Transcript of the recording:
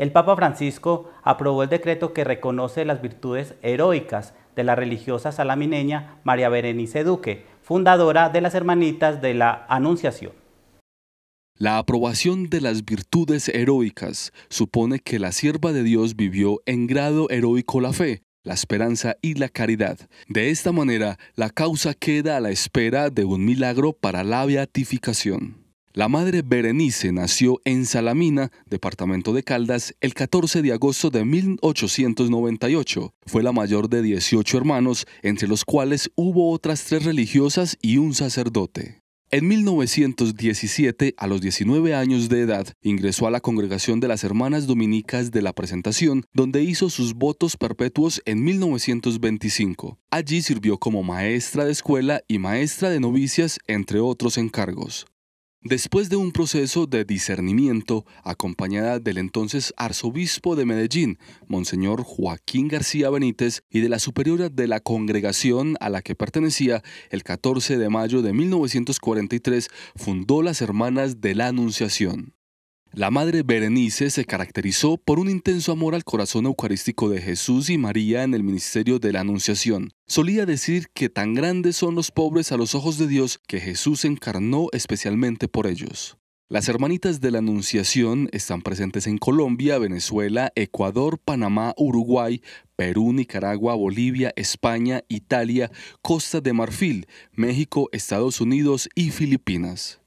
El Papa Francisco aprobó el decreto que reconoce las virtudes heroicas de la religiosa salamineña María Berenice Duque, fundadora de las Hermanitas de la Anunciación. La aprobación de las virtudes heroicas supone que la sierva de Dios vivió en grado heroico la fe, la esperanza y la caridad. De esta manera, la causa queda a la espera de un milagro para la beatificación. La madre Berenice nació en Salamina, departamento de Caldas, el 14 de agosto de 1898. Fue la mayor de 18 hermanos, entre los cuales hubo otras tres religiosas y un sacerdote. En 1917, a los 19 años de edad, ingresó a la congregación de las Hermanas Dominicas de la Presentación, donde hizo sus votos perpetuos en 1925. Allí sirvió como maestra de escuela y maestra de novicias, entre otros encargos. Después de un proceso de discernimiento, acompañada del entonces arzobispo de Medellín, Monseñor Joaquín García Benítez, y de la superiora de la congregación a la que pertenecía, el 14 de mayo de 1943 fundó las Hermanas de la Anunciación. La Madre Berenice se caracterizó por un intenso amor al corazón eucarístico de Jesús y María en el ministerio de la Anunciación. Solía decir que tan grandes son los pobres a los ojos de Dios que Jesús encarnó especialmente por ellos. Las hermanitas de la Anunciación están presentes en Colombia, Venezuela, Ecuador, Panamá, Uruguay, Perú, Nicaragua, Bolivia, España, Italia, Costa de Marfil, México, Estados Unidos y Filipinas.